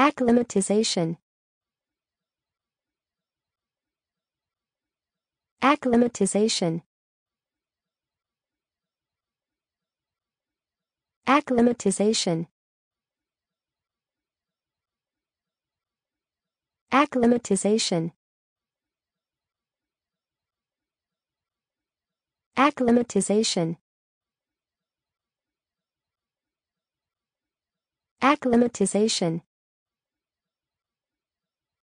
Acclimatization Acclimatization Acclimatization Acclimatization Acclimatization Acclimatization